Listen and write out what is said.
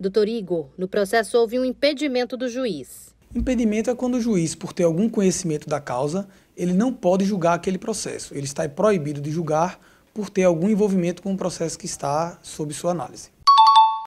Doutor Igor, no processo houve um impedimento do juiz. Impedimento é quando o juiz, por ter algum conhecimento da causa, ele não pode julgar aquele processo. Ele está proibido de julgar por ter algum envolvimento com o processo que está sob sua análise.